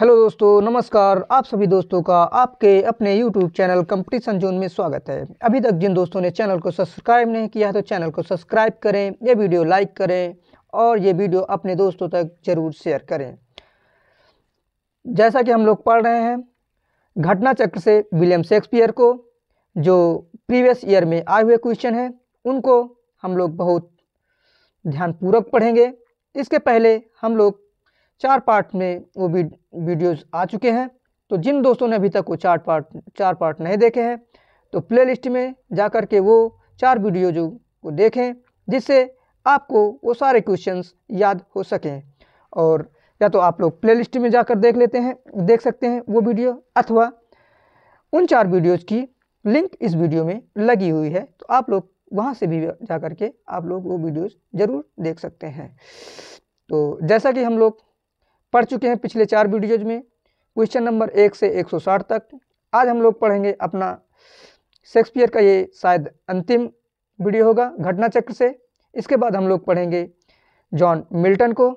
Hello दोस्तों नमस्कार आप सभी दोस्तों का आपके अपने यूट्यूब चैनल कंपटीशन जोन में स्वागत है अभी तक जिन दोस्तों ने चैनल को सब्सक्राइब नहीं किया है तो चैनल को सब्सक्राइब करें ये वीडियो लाइक करें और ये वीडियो अपने दोस्तों तक जरूर शेयर करें जैसा कि हम लोग पढ़ रहे हैं घटना चक्र से विलियम शेक्सपियर को जो प्रीवियस ईयर में आए हुए क्वेश्चन हैं उनको हम लोग बहुत ध्यानपूर्वक पढ़ेंगे इसके पहले हम लोग चार पार्ट में वो वीडियोस आ चुके हैं तो जिन दोस्तों ने अभी तक वो चार पार्ट चार पार्ट नहीं देखे हैं तो प्लेलिस्ट में जा कर के वो चार वीडियो जो को देखें जिससे आपको वो सारे क्वेश्चंस याद हो सकें और या तो आप लोग प्लेलिस्ट में जाकर देख लेते हैं देख सकते हैं वो वीडियो अथवा उन चार वीडियोज़ की लिंक इस वीडियो में लगी हुई है तो आप लोग वहाँ से भी जा कर के आप लोग वो वीडियोज़ ज़रूर देख सकते हैं तो जैसा कि हम लोग पढ़ चुके हैं पिछले चार वीडियोज में क्वेश्चन नंबर एक से 160 तक आज हम लोग पढ़ेंगे अपना शेक्सपियर का ये शायद अंतिम वीडियो होगा घटना चक्र से इसके बाद हम लोग पढ़ेंगे जॉन मिल्टन को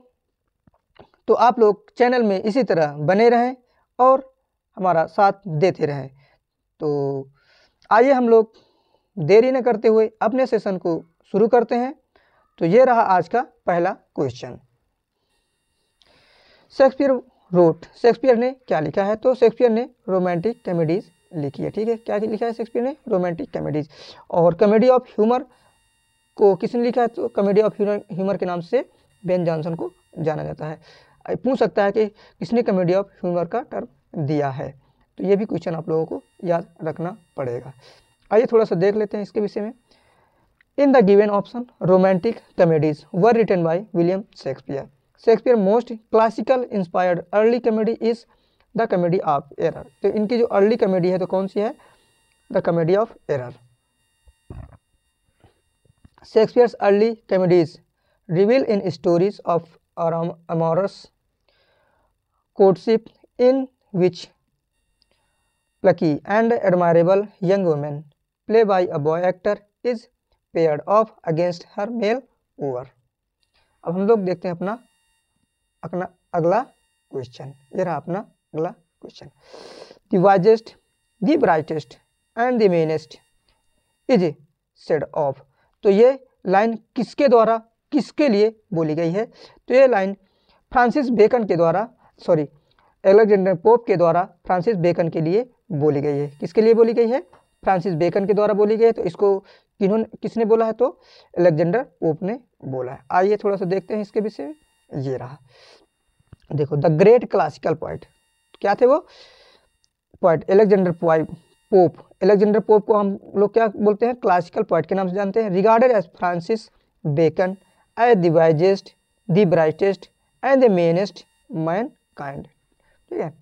तो आप लोग चैनल में इसी तरह बने रहें और हमारा साथ देते रहें तो आइए हम लोग देरी न करते हुए अपने सेशन को शुरू करते हैं तो ये रहा आज का पहला क्वेश्चन शेक्सपियर रोट शेक्सपियर ने क्या लिखा है तो शेक्सपियर ने रोमांटिक कॉमेडीज लिखी है ठीक है क्या लिखा है शेक्सपियर ने रोमांटिक कॉमेडीज और कॉमेडी ऑफ ह्यूमर को किसने लिखा है तो कॉमेडी ऑफ ह्यूमर के नाम से बेन जॉनसन को जाना जाता है पूछ सकता है कि किसने कॉमेडी ऑफ ह्यूमर का टर्म दिया है तो ये भी क्वेश्चन आप लोगों को याद रखना पड़ेगा आइए थोड़ा सा देख लेते हैं इसके विषय में in the given option romantic comedies were written by William Shakespeare Shakespeare most classical inspired early comedy is the comedy of error तो इनकी जो अर्ली कॉमेडी है तो कौन सी है the comedy of error Shakespeare's early comedies reveal in stories of amorous courtship in which plucky and admirable young women play by a boy actor is paired off against her male over अब हम लोग देखते हैं अपना अपना अगला question ये रहा अपना अगला question the wisest the brightest and the meanest is a said of तो ये लाइन किसके द्वारा किसके लिए बोली गई है तो ये लाइन फ्रांसिस बेकन के द्वारा सॉरी एलेक्जेंडर पोप के द्वारा फ्रांसिस बेकन के लिए बोली गई है किसके लिए बोली गई है फ्रांसिस बेकन के द्वारा बोली गई है तो इसको किन्होंने किसने बोला है तो एलेक्जेंडर पोप ने बोला है आइए थोड़ा सा देखते हैं इसके विषय में ये रहा देखो द ग्रेट क्लासिकल पॉइंट क्या थे वो point Alexander Pope Pope Alexander Pope को हम लोग क्या बोलते हैं क्लासिकल पॉइंट के नाम से जानते हैं regarded as Francis Bacon a digest wisest the brightest and the meanest mankind ठीक है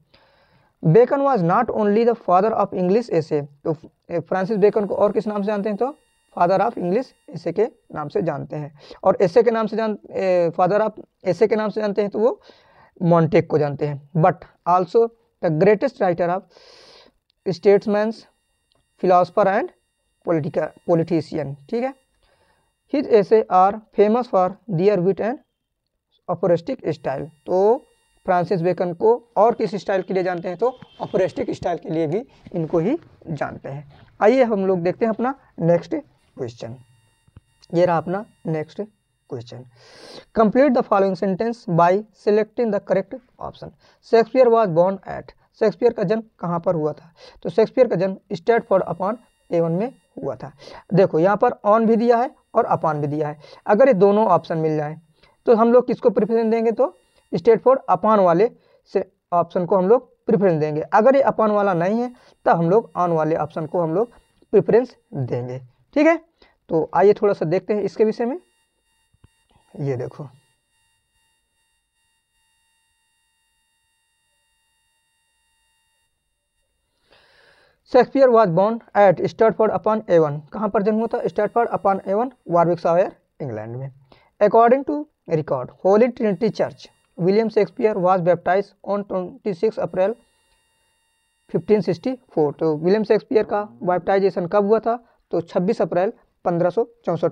Bacon was not only the father of English essays तो फ्रांसिस बेकन को और किस नाम से जानते हैं तो फादर ऑफ इंग्लिश एसे के नाम से जानते हैं और एसे के नाम से जान फादर ऑफ एसे के नाम से जानते हैं तो वो मॉन्टेक को जानते हैं but also the greatest writer of statesmans philosopher and political politician ठीक है his essays are famous for their wit and aphoristic style तो फ्रांसिस बेकन को और किस स्टाइल के लिए जानते हैं तो अपरेस्टिक स्टाइल के लिए भी इनको ही जानते हैं आइए हम लोग देखते हैं अपना नेक्स्ट क्वेश्चन ये रहा अपना next question complete the following sentence by selecting the correct option Shakespeare was born at Shakespeare का जन्म कहाँ पर हुआ था तो शेक्सपियर का जन्म स्टेट फॉर अपॉन एवन में हुआ था देखो यहाँ पर ऑन भी दिया है और अपॉन भी दिया है अगर ये दोनों ऑप्शन मिल जाए तो हम लोग किसको प्रिफरेंस देंगे तो स्टेट फॉर अपॉन वाले से ऑप्शन को हम लोग प्रिफरेंस देंगे अगर ये अपॉन वाला नहीं है तो हम लोग ऑन वाले ऑप्शन को हम लोग प्रिफरेंस देंगे ठीक है तो आइए थोड़ा सा देखते हैं इसके विषय में ये देखो Shakespeare was born at Stratford upon Avon कहाँ पर जन्म हुआ था Stratford upon Avon Warwickshire England में according to record Holy Trinity Church William Shakespeare was baptize on twenty six April fifteen sixty four तो विलियम शेक्सपियर का baptization कब हुआ था तो 26 अप्रैल पंद्रह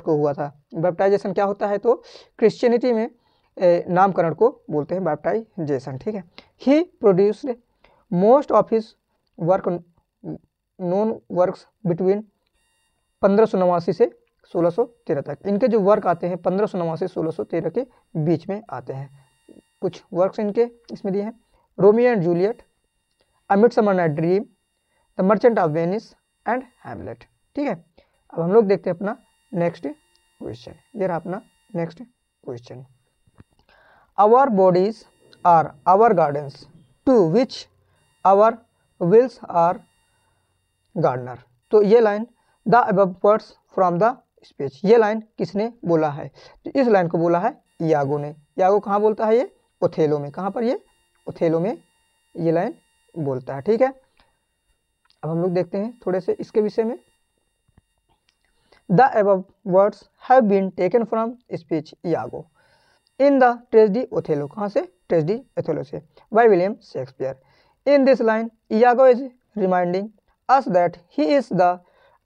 को हुआ था बैप्टाइजेशन क्या होता है तो क्रिश्चियनिटी में नामकरण को बोलते हैं बैप्टाइजेशन ठीक है he produced most of his work known work between पंद्रह से 1613 तक इनके जो वर्क आते हैं पंद्रह सौ नवासी सोलह के बीच में आते हैं कुछ वर्क्स इनके इसमें दिए हैं Romeo and Juliet a midsummer dream the merchant of Venice and Hamlet ठीक है अब हम लोग देखते हैं अपना नेक्स्ट क्वेश्चन ये रहा अपना next question our bodies are our gardens to which our wills are gardener तो ये लाइन the above words from the speech ये लाइन किसने बोला है तो इस लाइन को बोला है यागो ने यागो कहाँ बोलता है ये ओथेलो में कहाँ पर ये ओथेलो में ये लाइन बोलता है ठीक है अब हम लोग देखते हैं थोड़े से इसके विषय में the above words have been taken from speech Iago in the tragedy Othello कहाँ से ट्रेजडी ओथेलो से by William Shakespeare in this line Iago is reminding us that he is the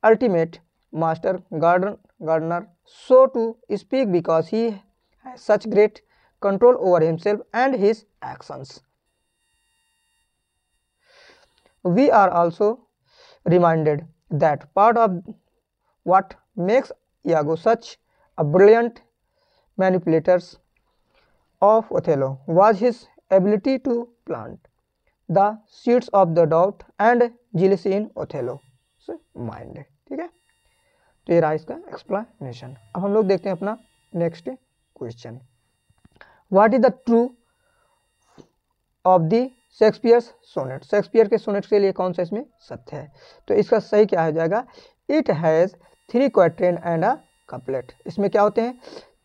ultimate master garden gardener so to speak because he है such great control over himself and his actions we are also reminded that part of what makes iago such a brilliant manipulators of othello was his ability to plant the seeds of the doubt and jealousy in othello mind ठीक है तो ये रहा इसका explanation अब हम लोग देखते हैं अपना next question what is the true of the Shakespeare sonnet Shakespeare के सोनेट के लिए कौन सा इसमें सत्य है तो इसका सही क्या हो जाएगा it has three quatrain and a couplet इसमें क्या होते हैं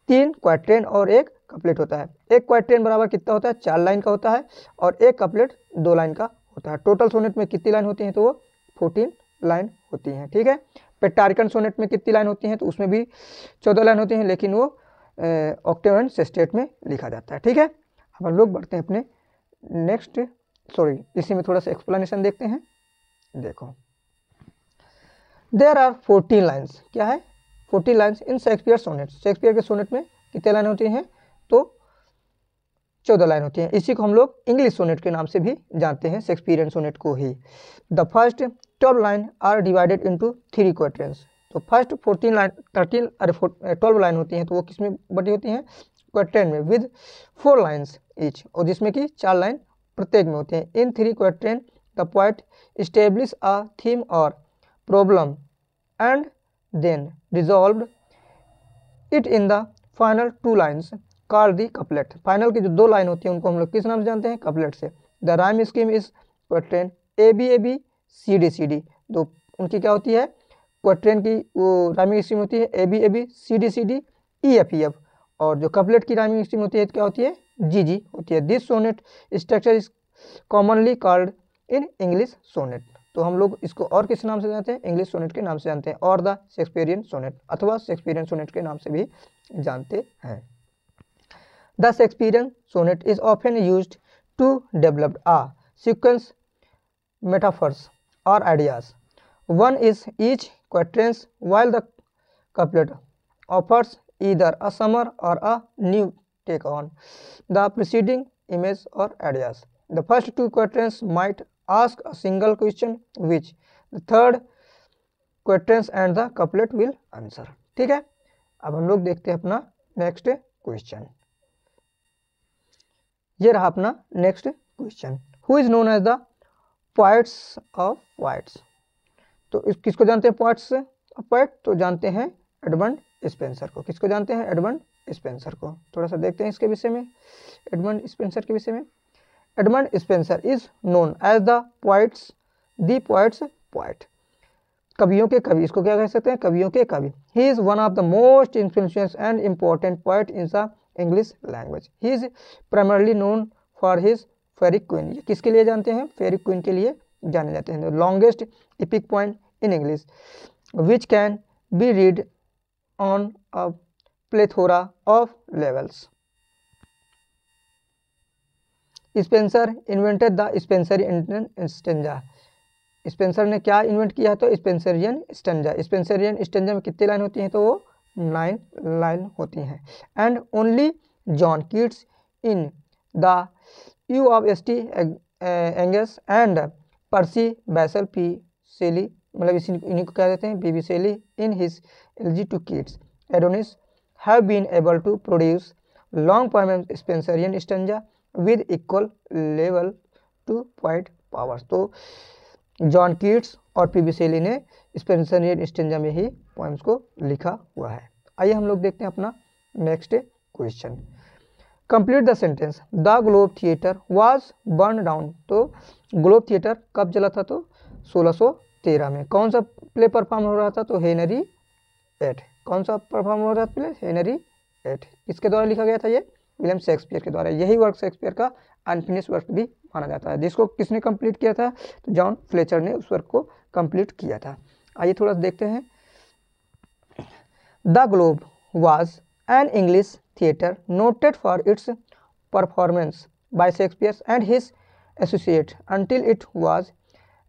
तीन क्वाट्रेन और एक कपलेट होता है एक क्वाट्रेन बराबर कितना होता है चार लाइन का होता है और एक कपलेट दो लाइन का होता है टोटल सोनेट में कितनी लाइन होती है तो वो फोर्टीन लाइन होती हैं ठीक है पेटारिकन सोनेट में कितनी लाइन होती हैं तो उसमें भी चौदह लाइन होती हैं लेकिन वो ऑक्टेवन से सेस्टेट में लिखा जाता है ठीक है अब हम लोग बढ़ते हैं अपने नेक्स्ट सॉरी इसी में थोड़ा सा एक्सप्लेनेशन देखते हैं देखो देर आर फोर्टीन लाइन्स क्या है fourteen lines in Shakespeare sonnet Shakespeare के सोनेट में कितने लाइन होती हैं तो चौदह लाइन होती हैं इसी को हम लोग इंग्लिश सोनेट के नाम से भी जानते हैं शेक्सपियरियन सोनेट को he the first twelve line are divided into three quatrains तो फर्स्ट फोर्टीन लाइन थर्टीन अरे ट्वेल्व लाइन होती हैं तो वो किस में बटी होती हैं क्वेट्रेन में विद फोर लाइन्स ईच और जिसमें कि चार लाइन प्रत्येक में होते हैं in three quatrain the point establish a theme or problem and then resolved it in the final two lines called the couplet final की जो दो लाइन होती है उनको हम लोग किस नाम से जानते हैं couplet से the rhyme scheme is quatrain a b a b c d c d तो उनकी क्या होती है क्वेट्रेन की वो राइमिंग स्ट्रीम होती है A B A B C D C D E F E F और जो कपलेट की राइमिंग स्ट्रीम होती है क्या होती है जी जी होती है this sonnet structure is commonly called in English sonnet तो हम लोग इसको और किस नाम से जानते हैं इंग्लिश सोनेट के नाम से जानते हैं और द शेक्सपियरियन सोनेट अथवा शेक्सपियरियन सोनेट के नाम से भी जानते हैं the Shakespearean sonnet is often use to develop a sequence metaphors or ideas one is each quatrains while the couplet offers either a summary or a new take on the preceding image or ideas the first two quatrains might ask a single question which the third questions and the couplet will answer ठीक है अब हम लोग देखते हैं अपना next question ये रहा अपना next question who is known as the poets of poets तो इस किसको जानते हैं पॉइट्स ऑफ पॉइट तो जानते हैं एडमंड स्पेंसर को किसको जानते हैं एडमंड स्पेंसर को थोड़ा सा देखते हैं इसके विषय में एडमंड स्पेंसर के विषय में Edmund Spenser is known as the poets the poets poet कवियों के कवि इसको क्या कह सकते हैं कवियों के कवि he is one of the most influential and important poet in the English language he is primarily known for his Faerie Queene ये किसके लिए जानते हैं फेरी क्वीन के लिए जाने जाते हैं longest epic poem in English which can be read on a plethora of levels Spenser invented the Spenserian stanza Spenser ने क्या इन्वेंट किया तो स्पेंसरियन स्टेंजा स्पेंसरियन स्टेंजा में कितनी लाइन होती हैं तो वो नाइन लाइन होती हैं and only John Keats in the eve of S T एंगस एंड परसी बैसल पी सेली मतलब इसी इन्हीं को कह देते हैं B B Shelley in his elegy to Keats Adonais have been able to produce long permanent Spenserian stanza with equal level to पॉइंट पावर्स तो जॉन कीट्स और पी बी सेली ने स्पेंसन स्टेंजा में ही पॉइंट्स को लिखा हुआ है आइए हम लोग देखते हैं अपना next question complete the sentence the Globe Theatre was burn down तो ग्लोब थिएटर कब जला था तो 1613 में कौन सा प्ले परफॉर्म हो रहा था तो हेनरी एट कौन सा परफॉर्म हो रहा था प्ले हेनरी एट किसके द्वारा लिखा गया था ये विलियम शेक्सपियर के द्वारा यही वर्क शेक्सपियर का अनफिनिश वर्क भी माना जाता है जिसको किसने कंप्लीट किया था तो जॉन फ्लेचर ने उस वर्क को कंप्लीट किया था आइए थोड़ा सा देखते हैं the Globe was an English theatre noted for its performance by associate and it was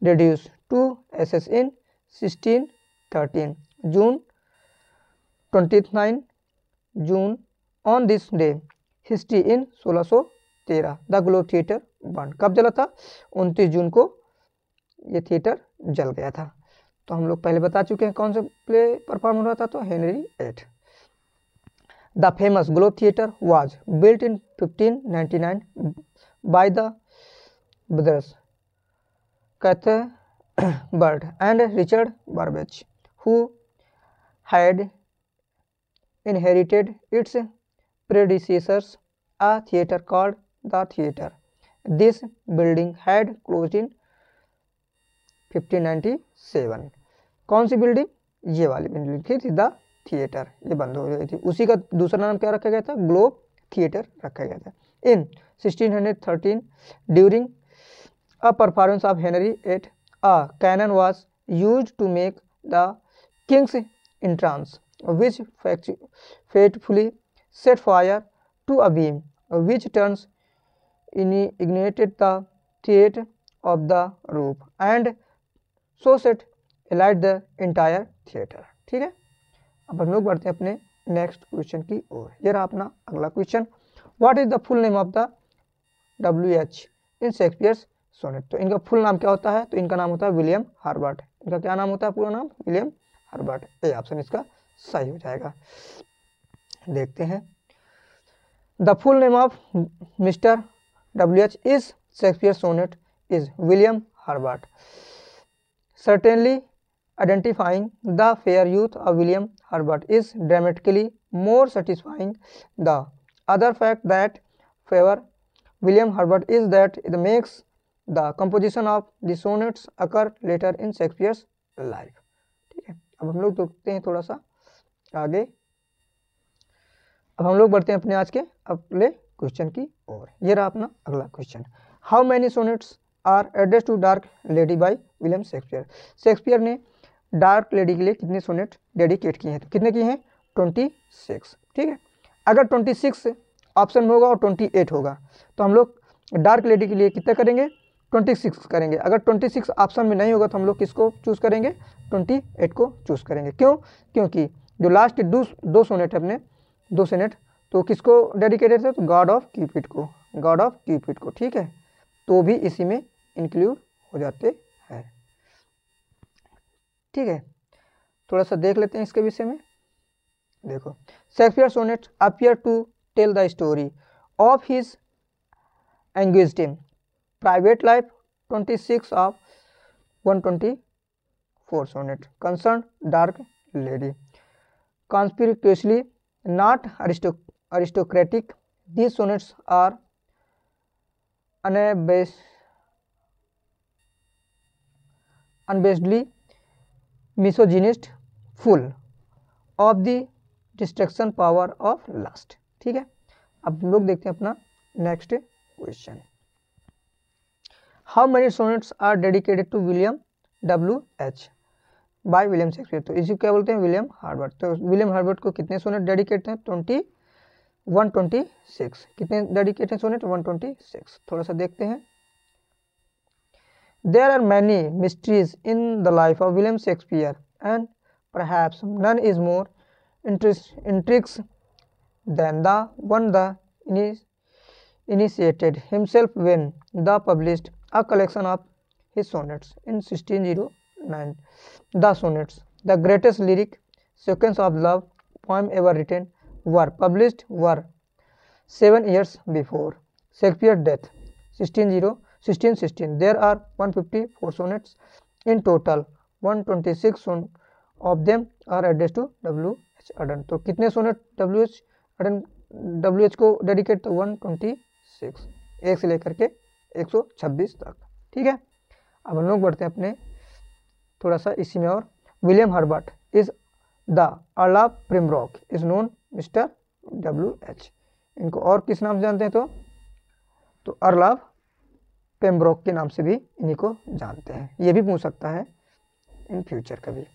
until to S S in sixteen thirteen June twenty nine June on this day history in 1613 the Globe Theatre burn कब जला था 29 जून को ये theatre जल गया था तो हम लोग पहले बता चुके हैं कौन सा प्ले परफॉर्म हो रहा था तो Henry eight the famous Globe Theatre was built in 1599 by the brothers Cuthbert and Richard Burbage who had inherited its predecessors, a theatre called the theatre. This building had closed in 1597. कौन सी building ये वाली building थी the theatre ये बंद हो गई थी उसी का दूसरा नाम क्या रखा गया था ग्लोब थिएटर रखा गया था in 1613 during a performance of henry viii a cannon was used to make the king's entrance which fatefully set fire to a beam which turns ignited the thatch of the roof and so set light the entire theater ठीक है अब हम लोग बढ़ते हैं अपने next question की ओर ये रहा अपना अगला question what is the full name of the W H in Shakespeare's sonnet तो इनका फुल नाम क्या होता है तो इनका नाम होता है विलियम हार्बर्ट इनका क्या नाम होता है पूरा नाम विलियम हार्बर्ट ये ऑप्शन इसका सही हो जाएगा देखते हैं the full name of mister W H is Shakespeare sonnet is William Herbert certainly identifying the fair youth of William Herbert is dramatically more satisfying the other fact that favour William Herbert is that it makes the composition of the sonnets occur later in Shakespeare's life ठीक है अब हम लोग देखते हैं थोड़ा सा आगे अब हम लोग बढ़ते हैं अपने आज के अगले क्वेश्चन की ओर ये रहा अपना अगला question how many sonnets are address to dark lady by William Shakespeare Shakespeare ने डार्क लेडी के लिए कितने सोनेट डेडिकेट किए हैं तो कितने किए हैं ट्वेंटी सिक्स ठीक है अगर ट्वेंटी सिक्स ऑप्शन में होगा और ट्वेंटी एट होगा तो हम लोग डार्क लेडी के लिए कितना करेंगे ट्वेंटी सिक्स करेंगे अगर ट्वेंटी सिक्स ऑप्शन में नहीं होगा तो हम लोग किसको चूज़ करेंगे ट्वेंटी एट को चूज़ करेंगे क्यों क्योंकि जो लास्ट दो दो सोनेट अपने दो सेनेट तो किसको डेडिकेटेड थे तो गॉड ऑफ क्यूपिट को गॉड ऑफ क्यूपिट को ठीक है तो भी इसी में इंक्लूड हो जाते हैं ठीक है थोड़ा सा देख लेते हैं इसके विषय में देखो Shakespeare sonnet appear to tell the story of his team private life twenty six of one twenty four sonnet concern dark lady conspicuously not aristo aristocratic these sonnets are unabashed unabashedly misogynist full of the destruction power of lust ठीक है अब लोग देखते हैं अपना next question how many sonnets are dedicated to William W H by William Shakespeare तो इसी क्या बोलते हैं विलियम हार्बर्ट तो विलियम हार्बर्ट को कितने सोनेट डेडिकेट हैं ट्वेंटी वन ट्वेंटी सिक्स कितने डेडिकेट हैं सोनेट वन ट्वेंटी सिक्स थोड़ा सा देखते हैं there are many mysteries in the life of William Shakespeare and perhaps none is more interest, intrigues than the one the initiated himself when the published a collection of his in sixteen zero the sonnets the greatest lyric sequence of love poem ever written were publish were seven years before Shakespeare death sixteen zero sixteen sixteen there are one fifty four sonnets in total one twenty six of them are address to W H Auden तो कितने sonnet W H Auden W H को dedicate तो one twenty six एक से लेकर के एक सौ छब्बीस तक ठीक है अब हम लोग बढ़ते हैं अपने थोड़ा सा इसी में और William Herbert is the earl of Pembroke is known mister W H इनको और किस नाम से जानते हैं तो तो अर्ल ऑफ पेम्ब्रोक के नाम से भी इन्हीं को जानते हैं ये भी पूछ सकता है इन फ्यूचर कभी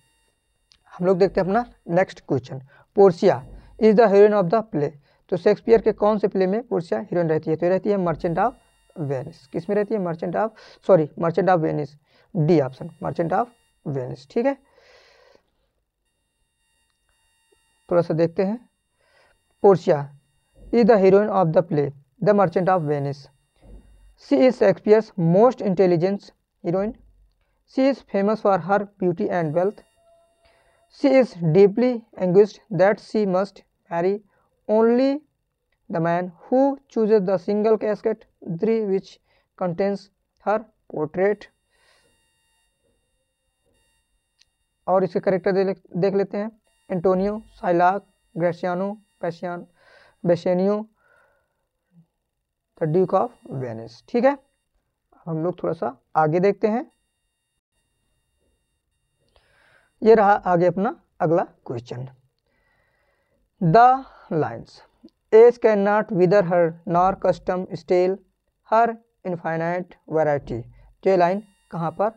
हम लोग देखते हैं अपना next question Portia is the heroine of the play तो शेक्सपियर के कौन से प्ले में पोर्सिया हीरोइन रहती है तो रहती है मर्चेंट ऑफ वेनिस किस में रहती है Merchant of sorry Merchant of Venice D option Merchant of Venice ठीक है थोड़ा सा देखते हैं Portia is the heroine of the play the merchant of Venice she is Shakespeare's most intelligence heroine she is famous for her beauty and wealth she is deeply anguished that she must marry only the man who chooses the single casket three which contains her portrait और इसके character देख लेते हैं Antonio Shylock Gratiano पैशियान Bassanio the Duke of Venice ठीक है हम लोग थोड़ा सा आगे देखते हैं ये रहा आगे अपना अगला question the lines age can not wither her nor custom stale her infinite variety ये लाइन कहाँ पर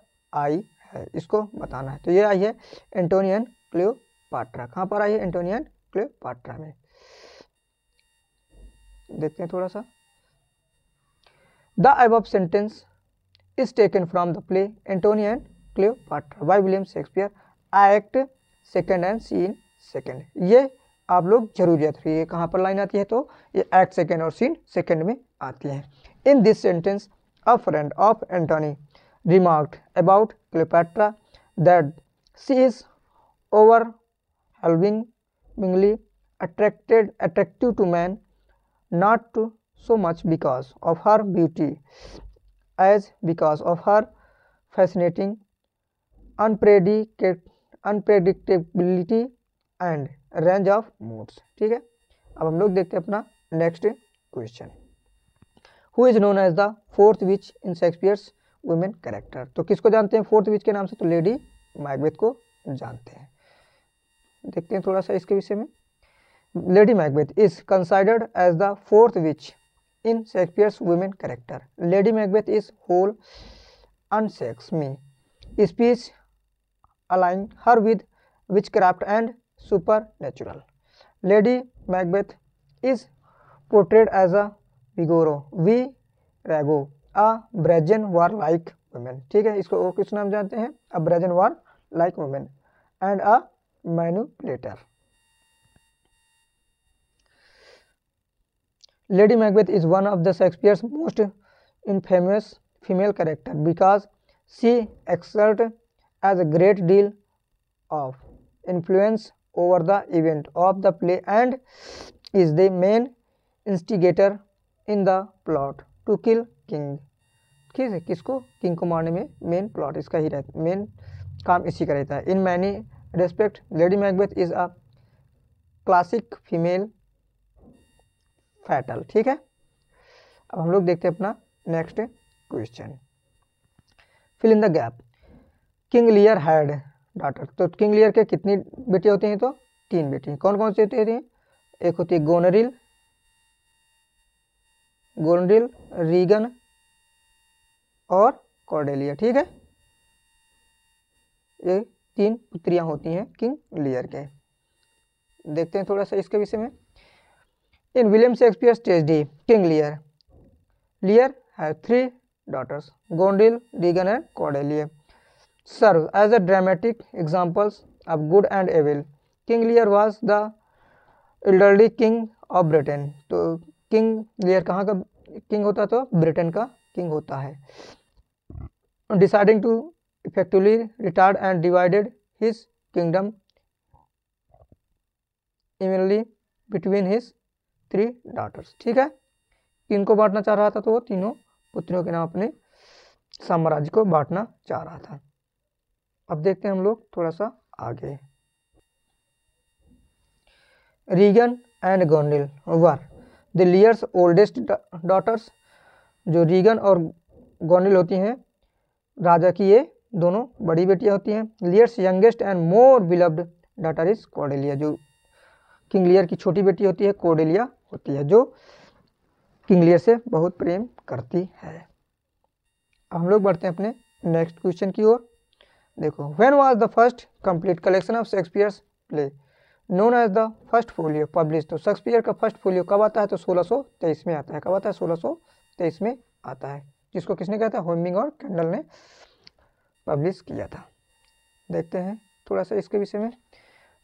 आई है इसको बताना है तो ये आई है एंटोनियन पाट्रा कहाँ पर आई है एंटोनियन पाट्रा में देखते हैं थोड़ा सा the above sentence is taken from the play Antony and Cleopatra by William Shakespeare I act second and scene second ये आप लोग जरूर याद रखिए ये कहाँ पर लाइन आती है तो ये एक्ट सेकेंड और सीन सेकेंड में आती है in this sentence a friend of Antony remarked about Cleopatra that she is overwhelmingly attracted attractive to men not to so much because of her beauty as because of her fascinating unpredictability and range of moods. ठीक है अब हम लोग देखते हैं अपना next question. Who is known as the fourth witch in Shakespeare's? Women character तो किसको जानते हैं फोर्थ विच के नाम से तो लेडी मैगबेथ को जानते हैं देखते हैं थोड़ा सा इसके विषय में Lady Macbeth is considered as the fourth witch in Shakespeare's women character Lady Macbeth is whole unsex me speech align her with witchcraft and supernatural Lady Macbeth is portrayed as a विगोरो virago a brazen warlike women ठीक है इसको किस नाम जानते हैं a brazen warlike women and a manipulator Lady Macbeth is one of the Shakespeare's most infamous female character because she exert as a great deal of influence over the event of the play and is the main instigator in the plot to kill king ठीक है किसको king को मारने में main plot इसका ही रहता main काम इसी का रहता है in many respect Lady Macbeth is a classic femme fatale ठीक है अब हम लोग देखते हैं अपना next question fill in the gap King Lear had daughter तो किंग लियर के कितनी बेटियाँ होती हैं तो तीन बेटी कौन कौन सी होती हैं एक होती है गोनरिल गोनरिल रीगन और कॉर्डेलिया ठीक है ये तीन पुत्रियां होती हैं किंग लियर के देखते हैं थोड़ा सा इसके विषय में in William Shakespeare tragedy King Lear Lear है three daughters Goneril Regan and Cordelia serve as a dramatic examples of good and evil King Lear was the elderly king of Britain तो किंग लियर कहाँ का king होता तो Britain का king होता है deciding to effectively retard and divided his kingdom evenly between his three daughters ठीक है इनको बांटना चाह रहा था तो वो तीनों पुत्रियों के नाम अपने साम्राज्य को बांटना चाह रहा था अब देखते हैं हम लोग थोड़ा सा आगे Regan and Goneril were the Lear's oldest daughters जो रीगन और गोंडिल होती हैं राजा की ये दोनों बड़ी बेटियाँ होती हैं Lear's youngest and more beloved daughter is Cordelia जो किंग लियर की छोटी बेटी होती है कोडेलिया होती है जो किंग लियर से बहुत प्रेम करती है हम लोग बढ़ते हैं अपने नेक्स्ट क्वेश्चन की ओर देखो when was the first complete collection of Shakespeare's play known as the first folio publish तो शेक्सपियर का फर्स्ट फोलियो कब आता है तो तेईस में आता है कब आता है तेईस में आता है जिसको किसने कहा था होमिंग और कैंडल ने पब्लिश किया था देखते हैं थोड़ा सा इसके विषय में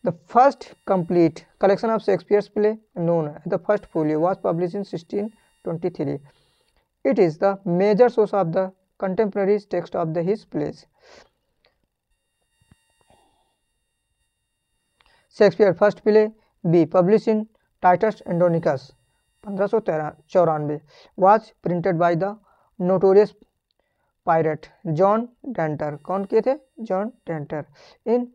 the first complete collection of Shakespeare's play known the first folio was publish in sixteen twenty three it is the major source of the contemporary text of the his plays Shakespeare first play be publish in Titus Andronicus पंद्रह सौ चौरानवे was printed by the notorious pirate John Danter कौन किए थे John denter इन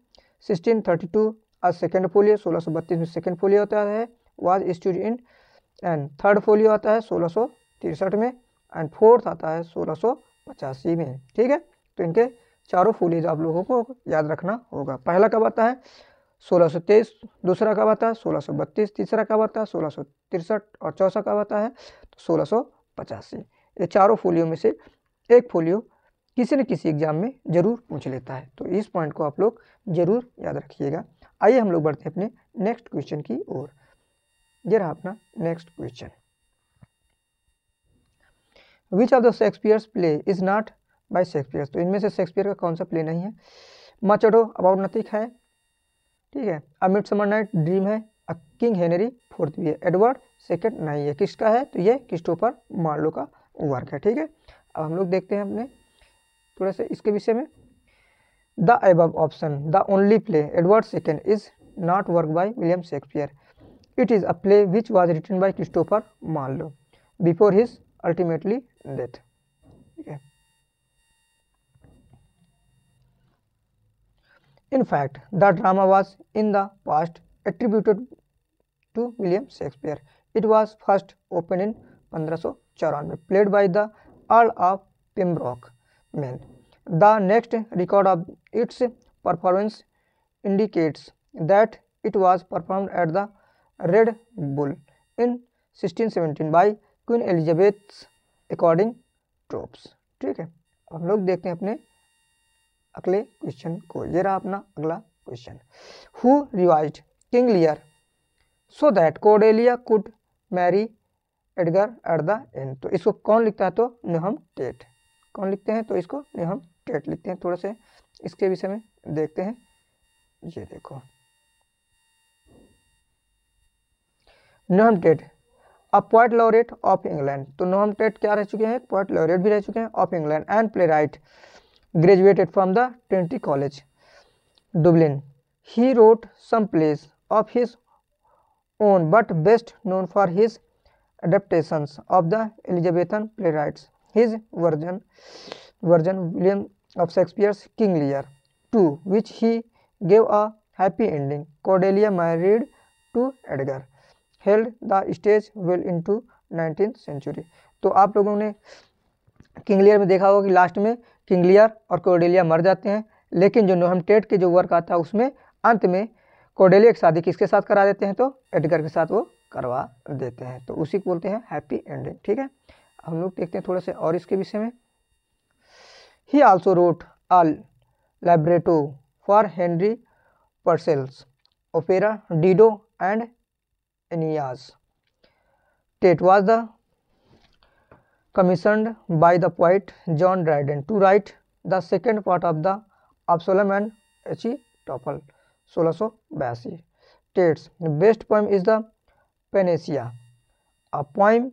1632 आज second folio सोलह में second folio होता है was institute in and third folio आता है सोलह में एंड फोर्थ आता है सोलह में ठीक है तो इनके चारों फोलियोज आप लोगों को याद रखना होगा पहला कब आता है 1623 दूसरा कब आता है 1632 तीसरा कब आता है सोलह और चौथा कब आता है तो सोलह चारों फोलियो में से एक फोलियो किसी न किसी एग्जाम में ज़रूर पूछ लेता है तो इस पॉइंट को आप लोग ज़रूर याद रखिएगा आइए हम लोग बढ़ते हैं अपने नेक्स्ट क्वेश्चन की ओर ये रहा अपना next question which of the Shakespeare's play is not by Shakespeare's तो इनमें से शेक्सपियर का कौन सा प्ले नहीं है मचडो अबाउट नथिक है ठीक है a midsummer night dream है किंग हेनरी फोर्थ भी है एडवर्ड सेकेंड नहीं है किसका है तो ये क्रिस्टोफर मार्लो का वर्क है ठीक है अब हम लोग देखते हैं अपने थोड़ा सा इसके विषय में the above option the only play Edward second is not work by William Shakespeare it is a play which was written by Christopher Marlowe before his ultimately death ठीक है fact the drama was in the past attributed to William Shakespeare it was first open in पंद्रह सौ चौरानवे played by the earl of Pembroke man the next record of its performance that it it perform at the Red Bull in sixteen 1617 by Queen Elizabeth's according ट्रोप्स ठीक है हम लोग देखते हैं अपने अगले क्वेश्चन को ये रहा अपना अगला question who revise King Lear so that Cordelia could marry Edgar at the end तो इसको कौन लिखता है तो नेहम टेट कौन लिखते हैं तो इसको नेहम टेट लिखते हैं थोड़ा से इसके विषय में देखते हैं ये देखो Nahum Tate a poet laureate of England तो नेहम टेट क्या रह चुके हैं पोइट लॉरेट भी रह चुके हैं of England and playwright graduated from the Trinity College Dublin he wrote some plays of his own but best known for his adaptations of the Elizabethan playwrights. His version, version William of Shakespeare's King Lear, to which he gave a happy ending. Cordelia married to Edgar, held the stage well into 19th century. तो आप लोगों ने King Lear में देखा होगा कि last में King Lear और कोडेलिया मर जाते हैं लेकिन जो नोहम टेट के जो वर्क आता है उसमें अंत में कोडेलिया की शादी किसके साथ करा देते हैं तो एडगर के साथ वो करवा देते हैं तो उसी को बोलते हैं हैप्पी एंडिंग ठीक है हम लोग देखते हैं थोड़े से और इसके विषय में he also wrote all libretto for Henry Purcell's opera Dido and Aeneas Tate was the commissioned by the poet John Dryden to write the second part of the Absalom and Achitophel सोलह सौ बयासी Tate's best point is the Panacea a poem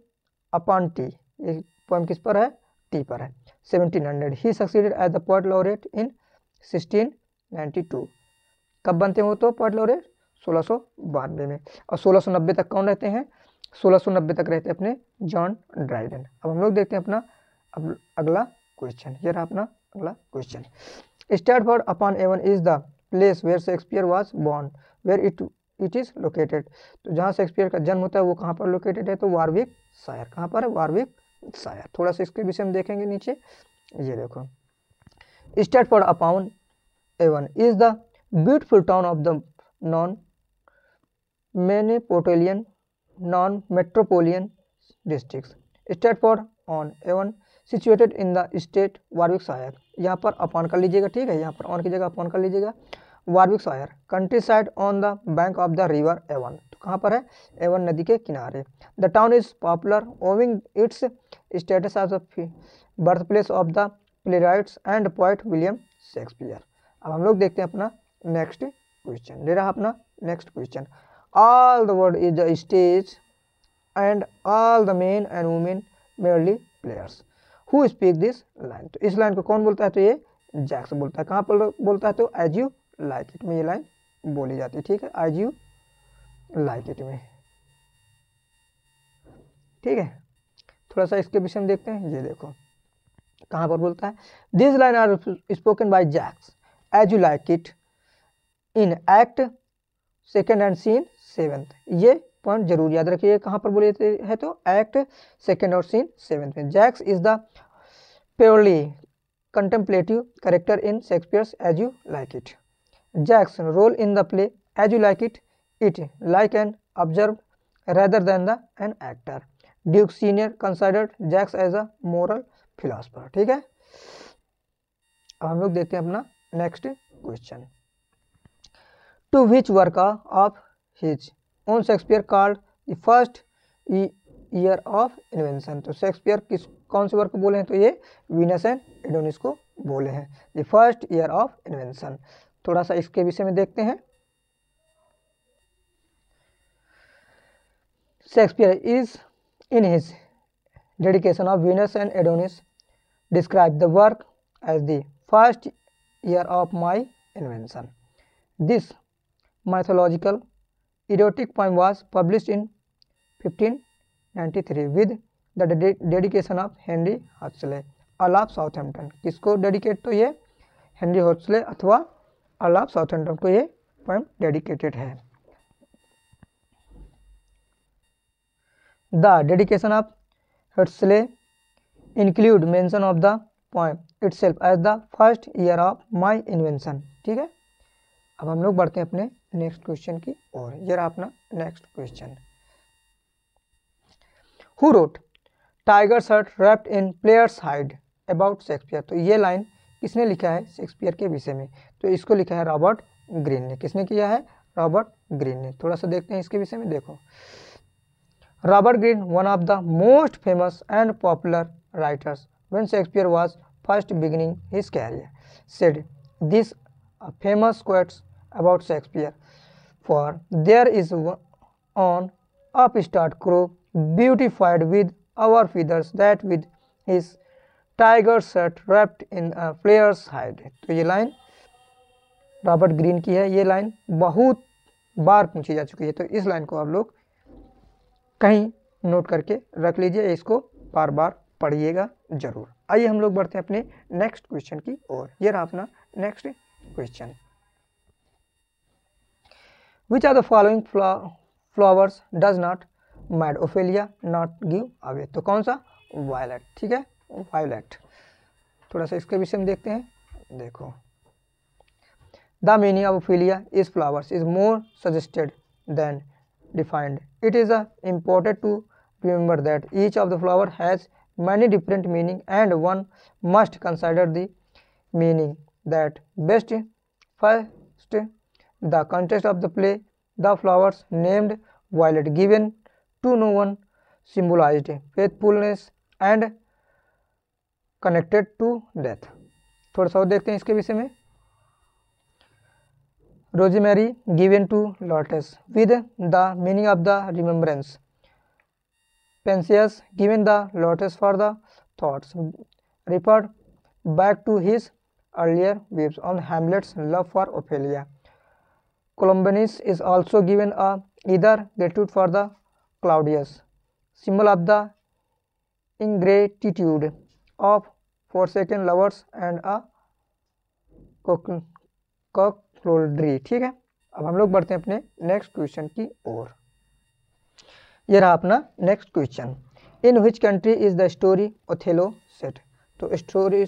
upon tea ये पॉइम किस पर है tea पर है 1700 he succeeded as the poet laureate in 1692 कब बनते हैं वो तो पोइट लॉरेट सोलह में और सोलह तक कौन रहते हैं सोलह तक रहते हैं अपने जॉन ड्राइडन अब हम लोग देखते हैं अपना अब अगला क्वेश्चन ये रहा अपना अगला question Stratford upon Avon is the place where Shakespeare was born where it it is located तो जहाँ शेक्सपियर का जन्म होता है वो कहाँ पर लोकेटेड है तो वारविक शायर कहाँ पर है वारविक शायर थोड़ा सा इसके विषय हम देखेंगे नीचे ये देखो Stratford upon Avon is the beautiful town of the non पोटोलियन non metropolitan district Stratford on Avon situated in the state Warwickshire यहाँ पर अपॉन कर लीजिएगा ठीक है यहाँ पर ऑन की जगह अपान कर लीजिएगा Warwickshire countryside on the bank of the river Avon तो कहाँ पर है एवन नदी के किनारे the town is popular owing its status of as birthplace of the playwrights and poet William Shakespeare अब हम लोग देखते हैं अपना नेक्स्ट क्वेश्चन ले रहा अपना next question all the world is the stage and all the men and women merely players who speak this line तो इस लाइन को कौन बोलता है तो ये जैक्स बोलता है कहाँ पर बोलता है तो एज यू लाइक इट में ये लाइन बोली जाती है ठीक है आई यू लाइक इट में ठीक है थोड़ा सा इसके विषय में देखते हैं ये देखो कहाँ पर बोलता है this line are spoken by Jaques as you like it in act second and scene seventh ये पॉइंट जरूर याद रखिए कहाँ पर बोले है तो एक्ट सेकेंड और सीन सेवेंथ में Jaques is the purely contemplative character in Shakespeare's as you like it Jaques role in the play as you like it it like an observe rather than the an actor Duke Senior considered Jacques as a moral philosopher ठीक है हम लोग देखते हैं अपना next question to which work of his own Shakespeare called the first year of invention तो Shakespeare किस कौन से वर्क को बोले हैं तो ये विनस एंड एडोनिस को बोले हैं the first year of invention थोड़ा सा इसके विषय में देखते हैं Shakespeare is in his dedication of Venus and Adonis describe the work as the first year of my invention this mythological point was publish in fifteen ninety three with the dedication of Henry Wriothesley earl of south Southampton. किसको dedicate तो ये Henry हॉट्सले अथवा earl of Southampton को ये point dedicated है the dedication of Wriothesley include mention of the poem itself as the first year of my invention ठीक है अब हम लोग बढ़ते हैं अपने नेक्स्ट क्वेश्चन की ओर ये रहा अपना next question who wrote tiger heart wrapped in players hide about Shakespeare तो ये लाइन किसने लिखा है शेक्सपियर के विषय में तो इसको लिखा है रॉबर्ट ग्रीन ने किसने किया है रॉबर्ट ग्रीन ने थोड़ा सा देखते हैं इसके विषय में देखो Robert Greene one of the most famous and popular writers when Shakespeare was first beginning his career said this famous quotes about Shakespeare for there is an upstart crow beautified with our feathers that with his tiger heart wrapped in players hide तो ये line Robert Greene की है ये line बहुत बार पूछी जा चुकी है तो इस लाइन को आप लोग कहीं नोट करके रख लीजिए इसको बार बार पढ़िएगा जरूर आइए हम लोग बढ़ते हैं अपने नेक्स्ट क्वेश्चन की ओर ये रहा अपना next question which are the following flowers does not mad Ophelia not give away तो कौन सा वायलट ठीक है वायलेट थोड़ा सा इसके विषय में देखते हैं देखो the meaning of Ophelia is flowers is more suggested than defined it is a important to remember that each of the flower has many different meaning and one must consider the meaning that best first the context of the play the flowers named violet given to no one symbolize faithfulness and connected to death थोड़ा सा और देखते हैं इसके विषय में rosemary given to lotus with the meaning of the remembrance pansies given the Laertes for the thoughts referred back to his earlier vows on Hamlet's love for Ophelia columbines is also given a either gratitude for the Claudius symbol of the ingratitude of forsaken lovers and a cuckoldry ठीक है अब हम लोग बढ़ते हैं अपने next question की ओर ये रहा अपना next question in which country is the story Othello set तो स्टोरी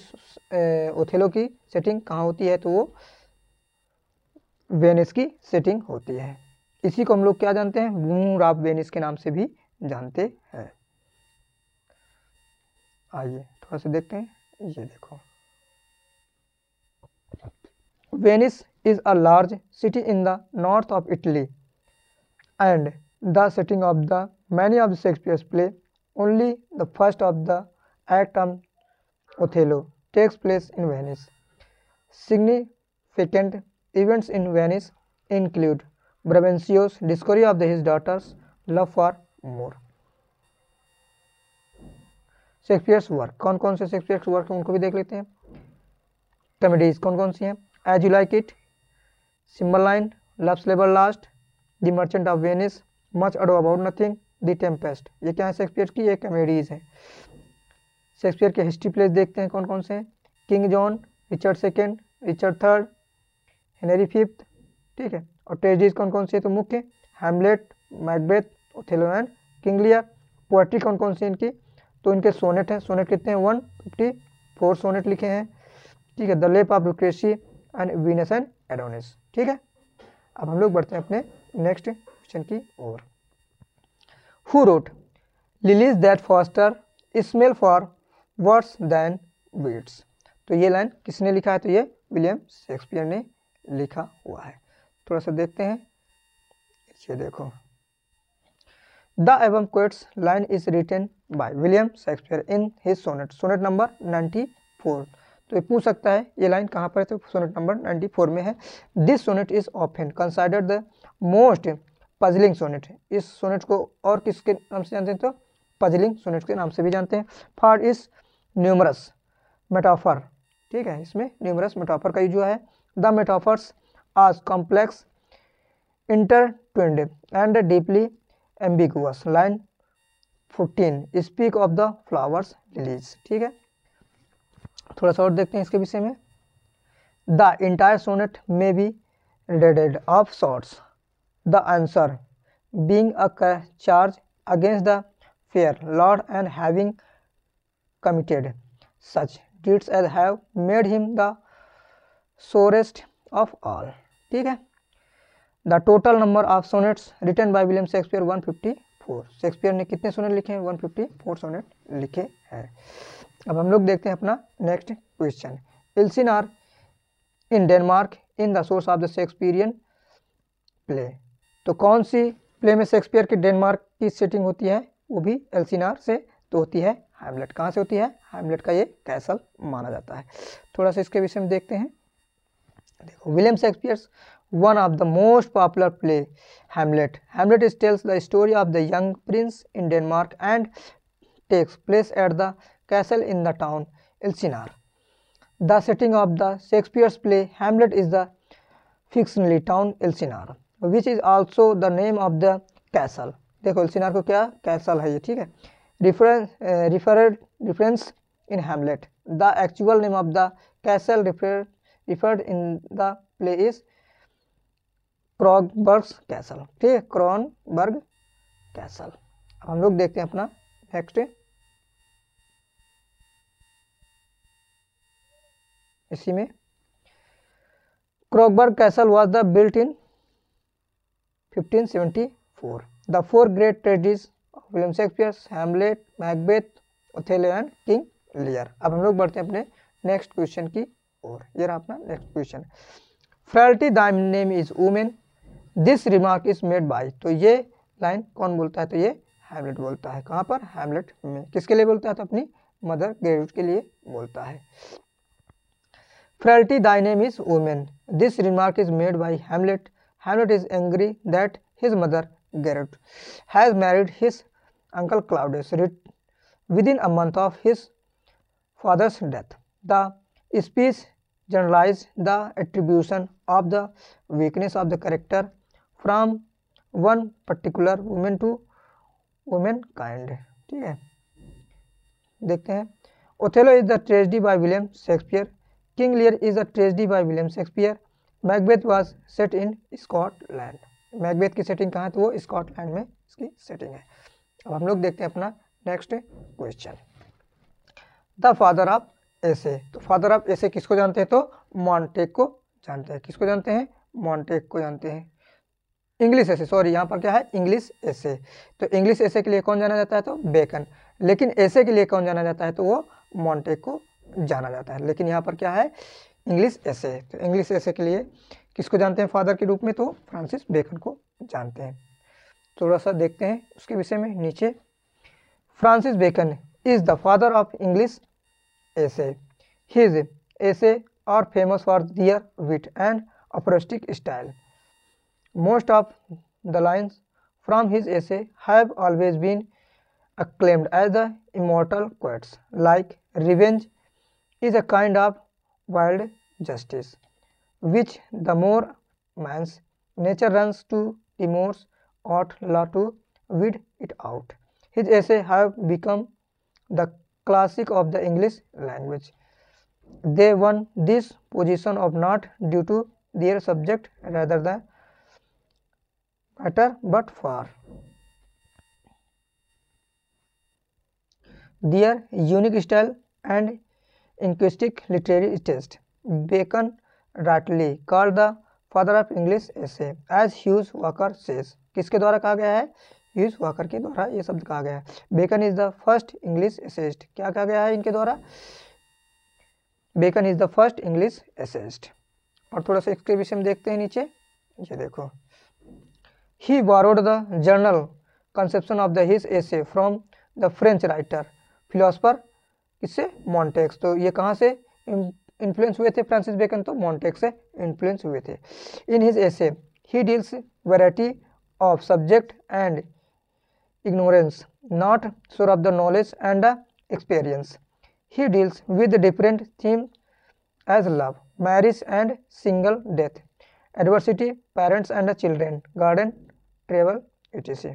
ओथेलो की सेटिंग कहाँ होती है तो वो वेनिस की सेटिंग होती है इसी को हम लोग क्या जानते हैं मूर आप वेनिस के नाम से भी जानते हैं आइए थोड़ा सा देखते हैं ये देखो Venice is a large city in the north of Italy and the setting of the many of the Shakespeare's play only the first of the act on Othello takes place in Venice significant events in Venice include Brabantio's discovery of the his daughter's love for Moor Shakespeare's work कौन कौन से Shakespeare's work उनको भी देख लेते हैं comedies कौन कौन सी हैं as you like it Cymbeline love's labour lost the merchant of Venice much ado about nothing the Tempest ये क्या है शेक्सपियर की ये कॉमेडीज है शेक्सपियर के हिस्ट्री प्लेस देखते हैं कौन कौन से हैं King John Richard second Richard third Henry fifth ठीक है और ट्रेजिज कौन कौन सी है तो मुख्य Hamlet Macbeth Othello and King Lear poetry कौन कौन सी इनकी तो इनके सोनेट हैं सोनेट कितने हैं वन फिफ्टी फोर सोनेट लिखे हैं ठीक है the rape of Lucrece and Venus and Adonis ठीक है अब हम लोग बढ़ते हैं अपने नेक्स्ट क्वेश्चन की ओर who wrote lilies that fester smell far worse than weeds तो ये लाइन किसने लिखा है तो ये विलियम शेक्सपियर ने लिखा हुआ है थोड़ा सा देखते हैं ये देखो द एवं quotes line is written by William Shakespeare in his sonnet sonnet number ninety four तो ये पूछ सकता है ये लाइन कहाँ पर है तो सोनेट नंबर नाइन्टी फोर में है this sonnet is often consider the most puzzling sonnet इस सोनेट को और किसके नाम से जानते हैं तो पजलिंग सोनेट के नाम से भी जानते हैं फॉर इस न्यूमरस मेटाफर ठीक है इसमें न्यूमरस मेटाफर का यूज हुआ है the metaphors are complex intertwined and deeply ambiguous line fourteen speak of the flowers lilies ठीक है थोड़ा सा और देखते हैं इसके विषय में the entire sonnet may be readed of sorts the answer being a charge against the fair lord and having committed such deeds as have made him the sorest of all ठीक है the total number of sonnets written by William Shakespeare 154 Shakespeare ने कितने sonnet लिखे हैं 154 sonnet लिखे हैं अब हम लोग देखते हैं अपना next question Elsinore in Denmark in the source of the Shakespearean play तो कौन सी प्ले में शेक्सपियर की डेनमार्क की सेटिंग होती है वो भी एल्सिनार से तो होती है हेमलेट कहाँ से होती है हेमलेट का ये कैसल माना जाता है थोड़ा सा इसके विषय में देखते हैं देखो William Shakespeare's one of the most popular play hamlet hamlet tells the story of the young prince in denmark and takes place at the castle in the town elsinore the setting of the shakespeare's play hamlet is the fictionally town elsinore which is also the name of the castle देखो एल्सिनार को क्या castle है ये ठीक है reference uh, referred reference in hamlet the actual name of the castle referred referred in the play is Kronborg castle ठीक है क्रॉनबर्ग castle अब हम लोग देखते हैं अपना नेक्स्ट इसी में Kronborg castle was the built in 1574 the four great tragedies William Shakespeare Hamlet Macbeth Othello and King Lear अब हम लोग बढ़ते हैं अपने नेक्स्ट क्वेश्चन की ओर ये रहा अपना next question frailty thy name is women this remark is made by तो ये लाइन कौन बोलता है तो ये हैमलेट बोलता है कहाँ पर हैमलेट में किसके लिए बोलता है तो अपनी मदर ग्रेजुएट के लिए बोलता है frailty thy name is women this remark is made by Hamlet Hamlet is angry that his mother गेरुट has married his uncle Claudius within a month of his father's death the speech generalize the attribution of the weakness of the character from one particular women to womankind ठीक है देखते हैं Othello is the tragedy by William Shakespeare King Lear is the tragedy by William Shakespeare Macbeth was set in Scotland Macbeth की setting कहाँ है तो वो Scotland में इसकी सेटिंग है अब हम लोग देखते हैं अपना next question the father of essay तो फादर ऑफ ऐसे किसको जानते हैं तो मॉन्टेक को जानते हैं किसको जानते हैं मॉन्टेक को जानते हैं इंग्लिश ऐसे सॉरी यहाँ पर क्या है इंग्लिश ऐसे तो इंग्लिश ऐसे के लिए कौन जाना जाता है तो बेकन लेकिन ऐसे के लिए कौन जाना जाता है तो वो को जाना जाता है लेकिन यहाँ पर क्या है इंग्लिश ऐसे तो इंग्लिश ऐसे के लिए किसको जानते हैं फादर के रूप में तो फ्रांसिस बेकन को जानते हैं थोड़ा सा देखते हैं उसके विषय में नीचे Francis Bacon is the father of English essay his essays और famous for their wit and aphoristic style Most of the lines from his essay have always been acclaimed as the immortal quotes, like revenge is a kind of wild justice, which the more man's nature runs to remorse ought law to weed it out. His essay have become the classic of the English language. They won this position of not due to their subject rather than better but far their unique style and linguistic literary taste bacon ratley called the father of English essay as Hugh Walker says किसके द्वारा कहा गया है huge walker के द्वारा ये शब्द कहा गया है Bacon is the first English essayist क्या कहा गया है इनके द्वारा Bacon is the first English essayist और थोड़ा सा इसके विषय में देखते हैं नीचे ये देखो He borrowed the general conception of his essay from the French writer philosopher his Montaigne तो ये कहाँ से इन्फ्लुएंस हुए थे फ्रांसिस बेकन तो मॉन्टेक्स से इन्फ्लुएंस हुए थे in his essay he deals ignorance not sure of the knowledge and experience he deals with different themes as love marriage and single death adversity parents and children garden travel ETC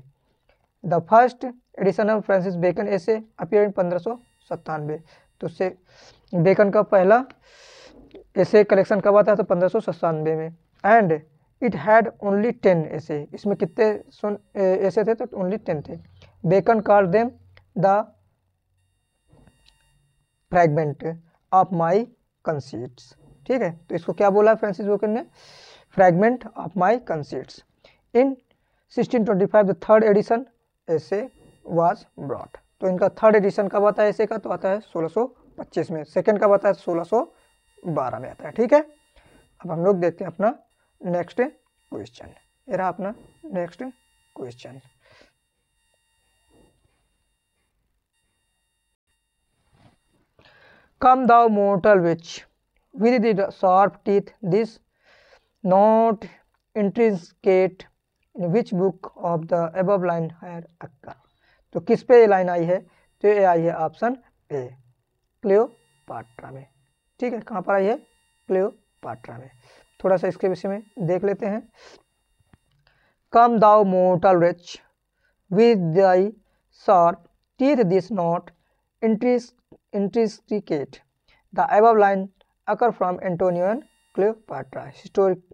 the first edition of Francis Bacon essay appear in पंद्रह सत्तानवे तो से bacon का पहला ऐसे collection कब आता है तो पंद्रह सत्तानवे में and it had only ten essays इसमें कितने सुन ऐसे थे तो ओनली टेन थे Bacon called them the fragment of my conceits ठीक है तो इसको क्या बोला फ्रांसिस बेकन ने fragment of my conceits in 1625 the third edition essays was brought तो इनका थर्ड एडिशन कब आता है ऐसे का तो आता है 1625 में सेकंड कब आता है 1612 में आता है ठीक है अब हम लोग देखते हैं अपना नेक्स्ट क्वेश्चन ये रहा अपना next question come the mortal wretch with the sharp teeth this not in which book of the above line हायर अक्का तो किस पे ये लाइन आई है तो ये आई है ऑप्शन ए पाट्रा में ठीक है कहाँ पर आई है पाट्रा में थोड़ा सा इसके विषय में देख लेते हैं come thou mortal wretch with thy sharp teeth this knot intrinse intrinsicate the above line occur from Antony and Cleopatra historic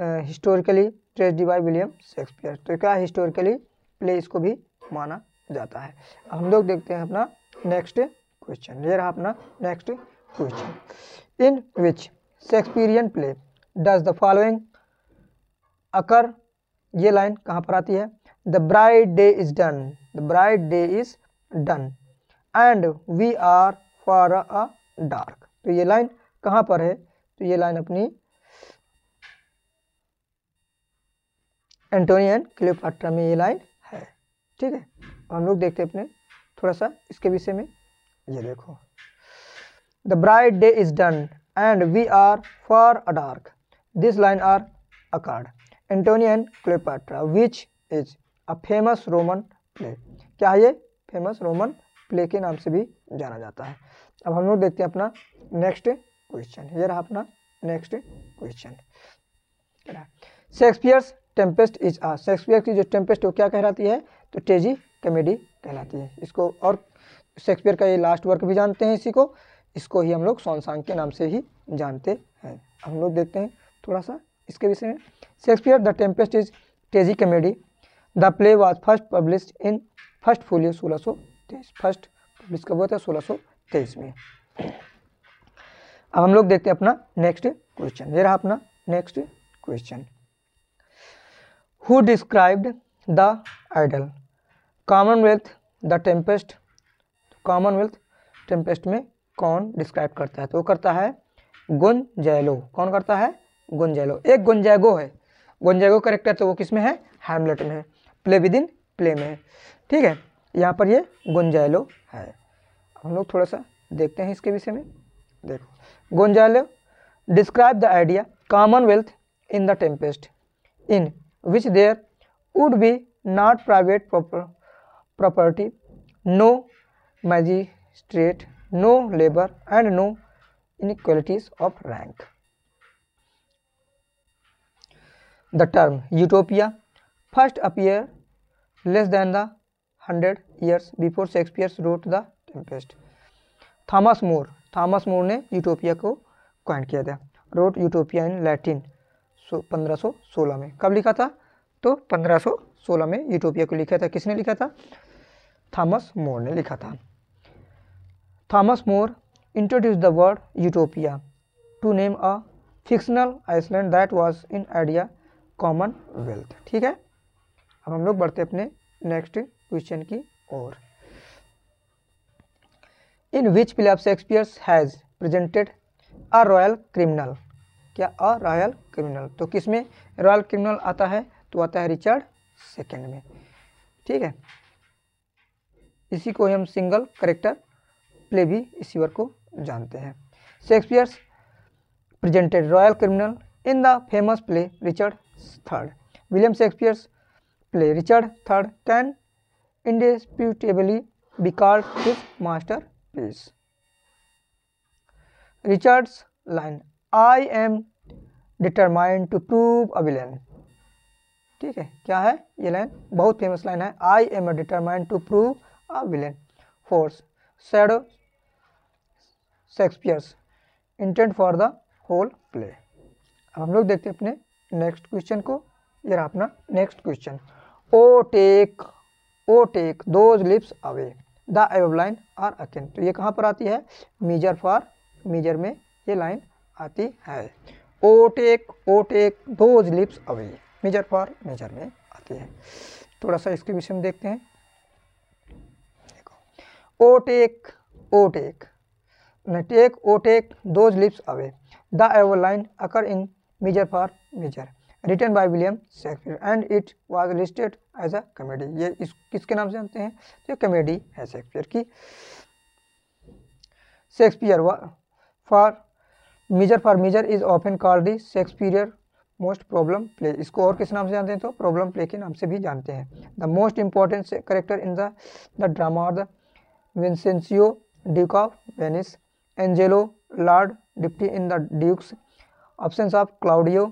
historically tragedy by William Shakespeare तो क्या हिस्टोरिकली प्ले इसको भी माना जाता है हम लोग देखते हैं अपना नेक्स्ट क्वेश्चन ये रहा अपना next question in which Shakespearean play does the following occur ये लाइन कहाँ पर आती है the bright day is done the bright day is done and we are for a dark तो ये लाइन कहाँ पर है तो ये लाइन अपनी एंटोनियन क्लियोपाट्रा में ये लाइन है ठीक है हम लोग देखते हैं अपने थोड़ा सा इसके विषय में ये देखो the bright day is done and we are for a dark this line are occurred Antony and Cleopatra which is a famous Roman play क्या है ये फेमस रोमन प्ले के नाम से भी जाना जाता है अब हम लोग देखते हैं अपना नेक्स्ट क्वेश्चन ये रहा अपना next question Shakespeare's Tempest is a Shakespeare की जो टेम्पेस्ट वो क्या कहलाती है तो टेजी कमेडी कहलाती है इसको और शेक्सपियर का ये लास्ट वर्क भी जानते हैं इसी को इसको ही हम लोग सोनसांग के नाम से ही जानते हैं हम लोग देखते हैं थोड़ा सा इसके विषय में Shakespeare the Tempest is tragicomedy the play was first publish in first folio सोलह सौ तेईस फर्स्ट पब्लिश कब हुआ था सोलह सौ तेईस में अब हम लोग देखते हैं अपना नेक्स्ट क्वेश्चन ये रहा अपना next question who described the ideal commonwealth the Tempest commonwealth Tempest में कौन डिस्क्राइब करता है तो वो करता है गुंजैलो कौन करता है गुंजैलो एक गुंजैगो है गुंजैगो करेक्टर तो वो किस में है हैमलेट में है प्ले विद इन प्ले में है ठीक है यहाँ पर ये गुंजैलो है हम लोग थोड़ा सा देखते हैं इसके विषय में देखो Gonzalo describe the idea commonwealth in the Tempest in which there would be not private property no magistrate no labour and no inequalities of rank the term utopia first appear less than the hundred years before Shakespeare's wrote the Tempest Thomas More Thomas More ने utopia को coined किया था wrote Utopia in Latin so में कब लिखा था तो 1516 में यूटोपिया को लिखा था किसने लिखा था थॉमस मोर ने लिखा था Thomas More introduce the word utopia to name a fictional island that was in idea commonwealth ठीक है अब हम लोग बढ़ते अपने नेक्स्ट क्वेश्चन की ओर in which play of Shakespeare's has presented a royal criminal क्या अ रॉयल क्रिमिनल तो किस में रॉयल क्रिमिनल आता है तो आता है रिचर्ड सेकेंड में ठीक है इसी को हम सिंगल करेक्टर प्ले भी इसी वर्ग को जानते हैं Shakespeare's presented royal criminal in the famous play Richard third William Shakespeare's play Richard third can indisputably be called his masterpiece Richard's line I am determined to prove a villain ठीक है क्या है ये line बहुत famous line है I am determined to prove a villain foreshadows Shakespeare's intent for the whole play अब हम लोग देखते हैं अपने नेक्स्ट क्वेश्चन को रहा अपना next question O take O take those lips away the above line are occur तो ये कहाँ पर आती है मेजर फॉर मेजर में ये लाइन आती है O take O take those lips away Measure for Measure में आती है थोड़ा सा इसके विषय में देखते हैं देखो O take O take take O take those lips away the above line occur in Measure for Measure written by William Shakespeare and it was listed as a comedy ये इस किसके नाम से जानते हैं तो कॉमेडी है शेक्सपियर की Shakespeare for Measure for Measure is often called the Shakespeare most problem play इसको और किस नाम से जानते हैं तो प्रॉब्लम प्ले के नाम से भी जानते हैं the most important character in the the drama are the Vincentio Duke of Venice Angelo lord deputy in the Duke's option of Claudio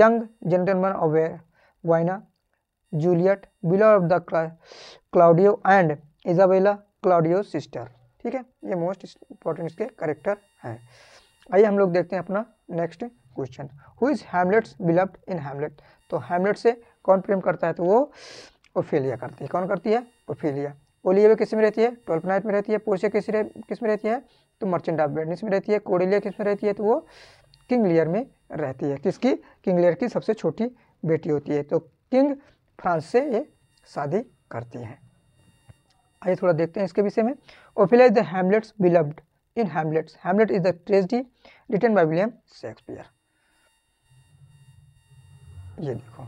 young gentleman of Vienna Juliet beloved of the Claudio and Isabella Claudio sister ठीक है ये most important इसके character हैं आइए हम लोग देखते हैं अपना next question who is Hamlet's beloved in Hamlet तो हेमलेट से कौन प्रेम करता है तो वो ओफेलिया करती है कौन करती है ओफेलिया ओलिया किस में रहती है ट्वेल्थ नाइट में रहती है पोर्सिया किस किस में रहती है तो मर्चेंट ऑफ वेडनेस में रहती है कोडिलिया किस में रहती है तो वो किंग लियर में रहती है किसकी किंग लियर की सबसे छोटी बेटी होती है तो किंग फ्रांस से ये शादी करती है आइए थोड़ा देखते हैं इसके विषय में Ophelia is the Hamlet's beloved in Hamlet. Hamlet is the tragedy written by William Shakespeare. ये देखो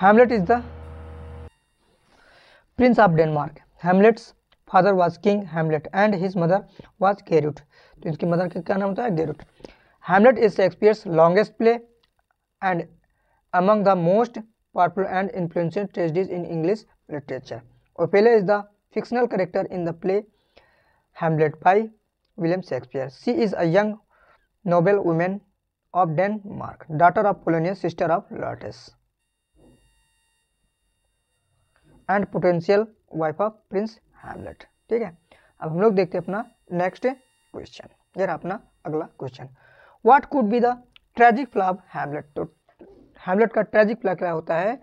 Hamlet is the prince of Denmark. Hamlet's father was King Hamlet and his mother was Gertrude. तो इसकी mother का क्या नाम होता है गेरुट Hamlet is Shakespeare's longest play and among the most popular and influential tragedies in English literature. Ophelia is the fictional character in the play Hamlet by William Shakespeare she is young noble women of Denmark daughter of Polonius sister of Laertes and potential wife of prince Hamlet ठीक है अब हम लोग देखते हैं अपना next question जरा अपना अगला question what could be the tragic flaw Hamlet तो हेमलेट का ट्रेजिक फ्लॉ क्या होता है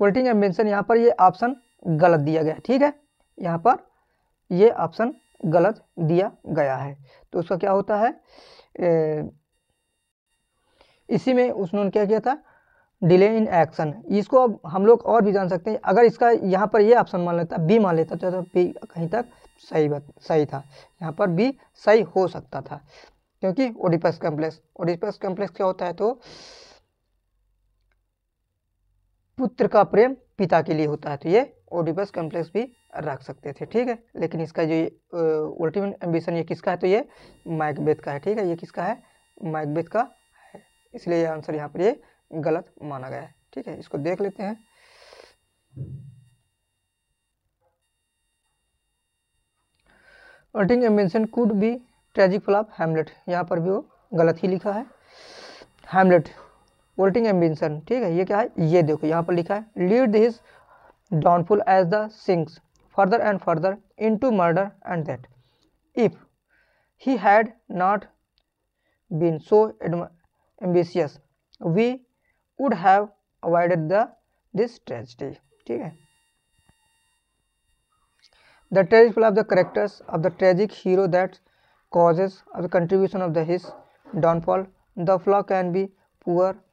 वोल्टेज एम्बेंशन यहाँ पर ये ऑप्शन गलत दिया गया ठीक है यहाँ पर ये ऑप्शन गलत दिया गया है तो उसका क्या होता है ए, इसी में उसने क्या किया था डिले इन एक्शन इसको अब हम लोग और भी जान सकते हैं अगर इसका यहाँ पर ये ऑप्शन मान लेता बी मान लेता तो, बी कहीं तक सही बात सही था यहाँ पर बी सही हो सकता था क्योंकि ओडिपस कम्प्लेक्स ओडिपस कम्प्लेक्स क्या होता है तो पुत्र का प्रेम पिता के लिए होता है तो ये ओडिपस कॉम्प्लेक्स भी रख सकते थे ठीक है लेकिन इसका जो अल्टीमेट एम्बिशन ये किसका है तो ये मैकबेथ का है ठीक है ये किसका है मैकबेथ का है इसलिए आंसर यहाँ पर ये गलत माना गया है ठीक है इसको देख लेते हैं vaulting ambition could be tragic flaw Hamlet यहाँ पर भी वो गलत ही लिखा है हैमलेट कोल्टिंग एम्बिशन ठीक है ये क्या है ये देखो यहाँ पर लिखा है lead this downfall as the sinks further and further into murder and that if he had not been so ambitious we would have avoided the this tragedy ठीक है the tragic flaw of the characters of the tragic hero that causes of the contribution of the his downfall the flaw can be poor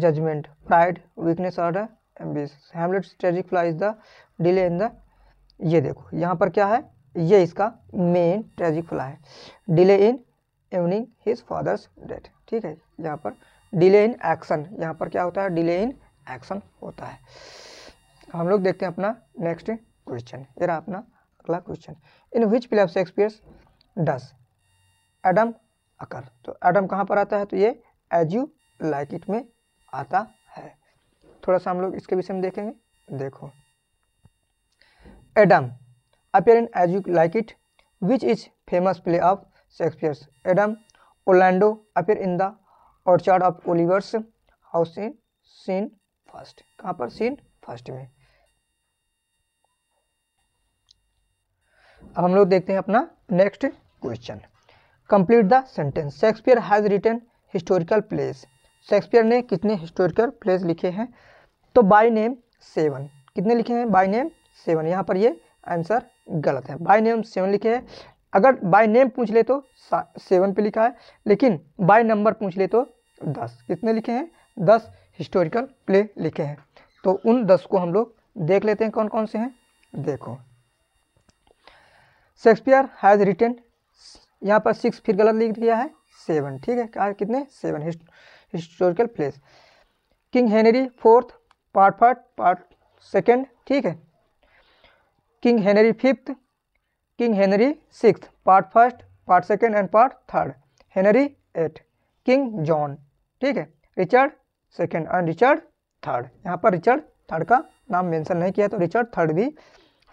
judgment pride weakness और ambition Hamlet hamlet's flaw is the delay in the ये देखो यहाँ पर क्या है ये इसका main tragic flaw है delay in avenging his father's death ठीक है यहाँ पर डिले इन एक्शन यहाँ पर क्या होता है डिले इन एक्शन होता है हम लोग देखते हैं अपना नेक्स्ट क्वेश्चन ये रहा अपना अगला question in which play of Shakespeare's does Adam occur तो एडम कहाँ पर आता है तो ये एज यू लाइक इट में आता है थोड़ा सा हम लोग इसके विषय में देखेंगे देखो Adam in As you like It which is famous play of Shakespeare's Adam Orlando appear in the orchard of Oliver's house in scene first कहाँ पर सीन फर्स्ट में अब हम लोग देखते हैं अपना next question complete the sentence Shakespeare has written historical plays Shakespeare ने कितने हिस्टोरिकल प्लेस लिखे हैं तो बाय नेम सेवन कितने लिखे हैं बाय नेम सेवन यहाँ पर ये आंसर गलत है बाय नेम सेवन लिखे हैं अगर बाय नेम पूछ ले तो सेवन पे लिखा है लेकिन बाय नंबर पूछ ले तो दस कितने लिखे हैं दस हिस्टोरिकल प्ले लिखे हैं तो उन दस को हम लोग देख लेते हैं कौन कौन से हैं देखो शेक्सपियर हैज़ रिटर्न यहाँ पर सिक्स फिर गलत लिख दिया है सेवन ठीक है क्या कितने सेवन हिस्ट historical plays King Henry fourth part first part second ठीक है King Henry fifth King Henry six part first part second and part third Henry eight King John ठीक है Richard second and Richard third यहाँ पर Richard third का नाम mention नहीं किया तो रिचर्ड थर्ड भी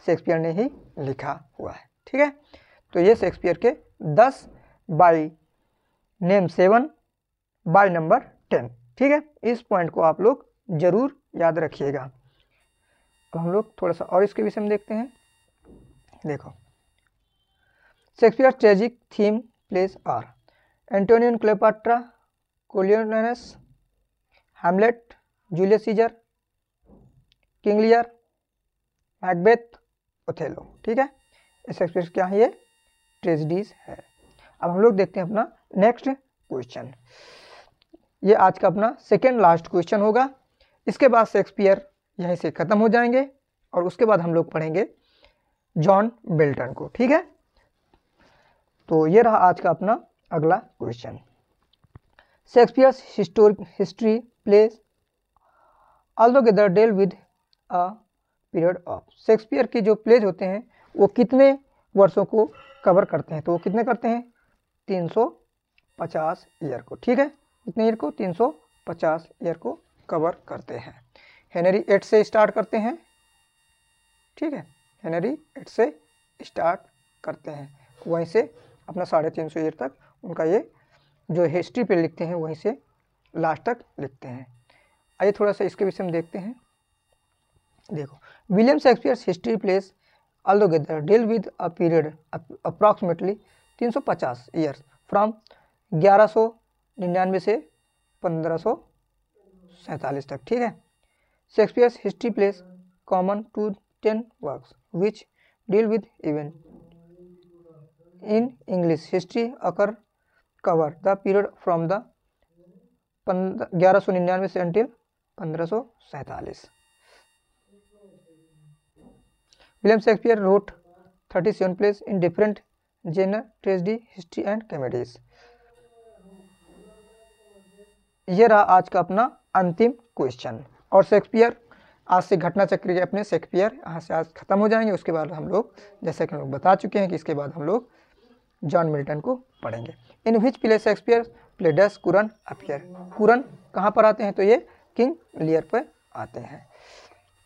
शेक्सपियर ने ही लिखा हुआ है ठीक है तो ये शेक्सपियर के दस by name seven by number ten ठीक है इस पॉइंट को आप लोग ज़रूर याद रखिएगा तो हम लोग थोड़ा सा और इसके विषय में देखते हैं देखो Shakespeare tragic theme plays are Antony and Cleopatra Coriolanus Hamlet Julius Caesar King Lear Macbeth Othello ठीक है शेक्सपियर क्या है ये ट्रेजिडीज है अब हम लोग देखते हैं अपना नेक्स्ट क्वेश्चन ये आज का अपना सेकेंड लास्ट क्वेश्चन होगा इसके बाद शेक्सपियर यहीं से ख़त्म हो जाएंगे और उसके बाद हम लोग पढ़ेंगे जॉन बेल्टन को ठीक है तो ये रहा आज का अपना अगला question Shakespeare's historic history plays all together deal with a period of Shakespeare के जो प्लेज होते हैं वो कितने वर्षों को कवर करते हैं तो वो कितने करते हैं 350 ईयर को ठीक है कितने ईयर को 350 ईयर को कवर करते हैं हेनरी एट से स्टार्ट करते हैं ठीक है हेनरी एट से स्टार्ट करते हैं वहीं से अपना साढ़े तीन सौ ईयर तक उनका ये जो हिस्ट्री पे लिखते हैं वहीं से लास्ट तक लिखते हैं आइए थोड़ा सा इसके विषय में देखते हैं देखो William Shakespeare's history plays all together deal with a period approximately 350 years from 1100 निन्यानवे से पंद्रह सौ सैंतालीस तक ठीक है Shakespeare's history plays common to ten works which deal with event in English history occur cover the period from the ग्यारह सौ निन्यानवे से अंटिल पंद्रह सौ सैंतालीस William Shakespeare wrote thirty seven plays in different genre tragedy history and comedies ये रहा आज का अपना अंतिम क्वेश्चन और शेक्सपियर आज से घटना चक्र के अपने शेक्सपियर यहाँ से आज खत्म हो जाएंगे उसके बाद हम लोग जैसे कि हम लोग बता चुके हैं कि इसके बाद हम लोग जॉन मिल्टन को पढ़ेंगे in which play Shakespeare play does Curan appear Curan कहाँ पर आते हैं तो ये किंग लियर पर आते हैं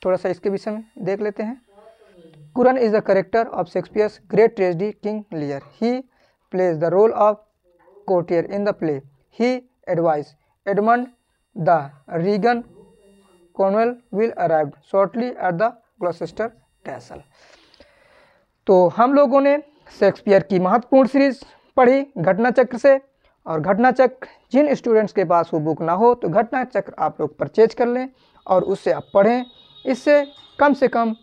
थोड़ा सा इसके विषय में देख लेते हैं Curan is the character of Shakespeare's great tragedy King Lear he plays the role of courtier in the play he advises Edmund the Regan Cornwall will arrive shortly at the Gloucester castle तो हम लोगों ने Shakespeare की महत्वपूर्ण series पढ़ी घटना चक्र से और घटना चक्र जिन स्टूडेंट्स के पास वो बुक ना हो तो घटना चक्र आप लोग परचेज कर लें और उससे आप पढ़ें इससे कम से कम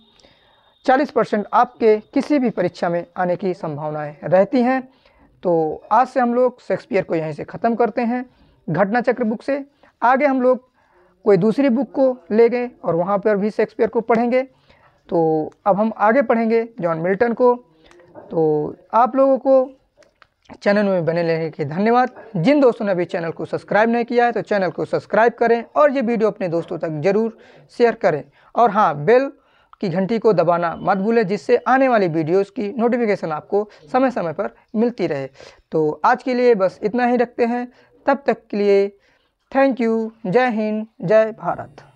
40 परसेंट आपके किसी भी परीक्षा में आने की संभावनाएं रहती हैं तो आज से हम लोग शेक्सपियर को यहीं से ख़त्म करते हैं घटना चक्र बुक से आगे हम लोग कोई दूसरी बुक को ले गए और वहाँ पर भी शेक्सपियर को पढ़ेंगे तो अब हम आगे पढ़ेंगे जॉन मिल्टन को तो आप लोगों को चैनल में बने रहने के धन्यवाद जिन दोस्तों ने अभी चैनल को सब्सक्राइब नहीं किया है तो चैनल को सब्सक्राइब करें और ये वीडियो अपने दोस्तों तक ज़रूर शेयर करें और हाँ बेल की घंटी को दबाना मत भूलें जिससे आने वाली वीडियोस की नोटिफिकेशन आपको समय समय पर मिलती रहे तो आज के लिए बस इतना ही रखते हैं तब तक के लिए थैंक यू जय हिंद जय भारत